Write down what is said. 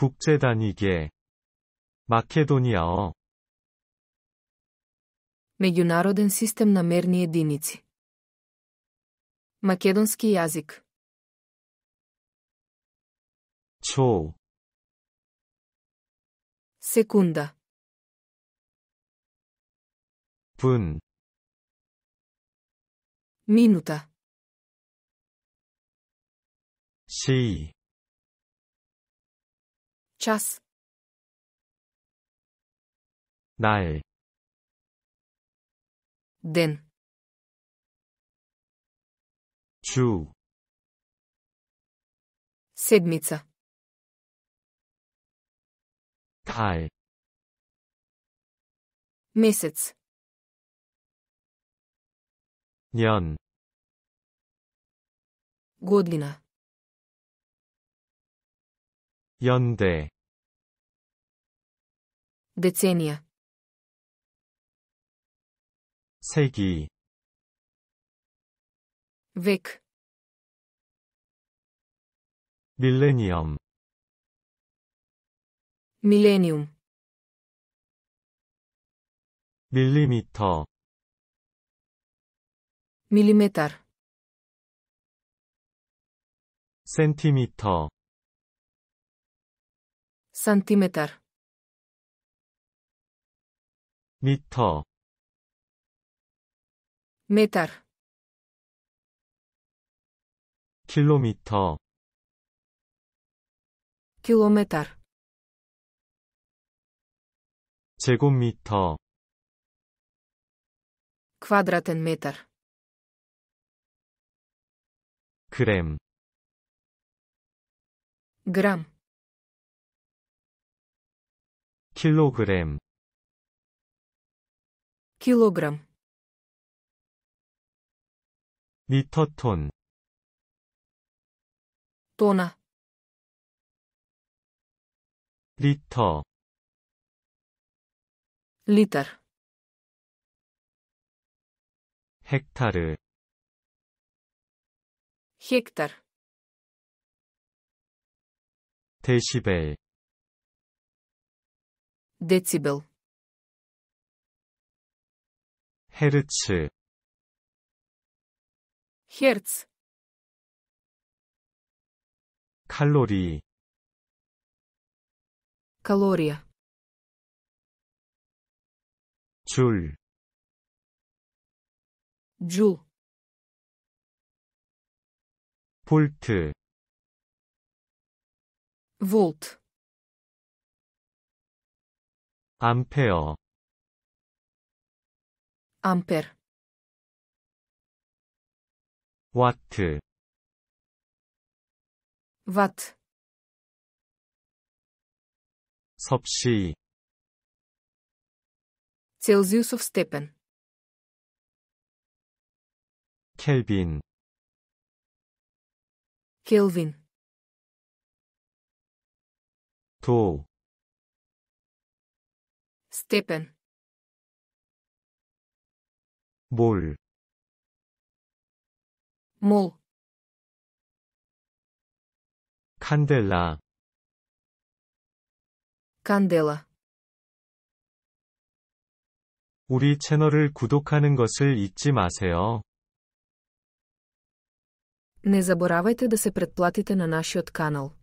국제 단위계 Македонијао Меѓународен систем на мерни единици Македонски јазик Чо Секунда Пун Минута Ши Čas. Dal. Den. Ču. Sedmica. Tal. Mesec. Njan. Godina. 연대 деценија 세기 век 밀레니엄 밀레니움 밀리미터 밀리메터 센티미터 Сантиметър. 미터. метър. 킬로미터. километър. 제곱미터. квадратен метър. 그램. грамм. 킬로그램 килограмм, 리터톤 тона, 리터 литр, 헥타르 хектар, 데시벨 Децибел. 헤르츠. Херц. 칼로리. Калория. 줄. 줄. 볼트. volт. 암페어 암페르 와트 와트 섭씨 Целзиусов степен 켈빈 켈빈 도 степен 몰, мол, 칸델라, кандела. 우리 채널을 구독하는 것을 잊지 마세요. Не заборавайте да се предплатите на нашиот канал.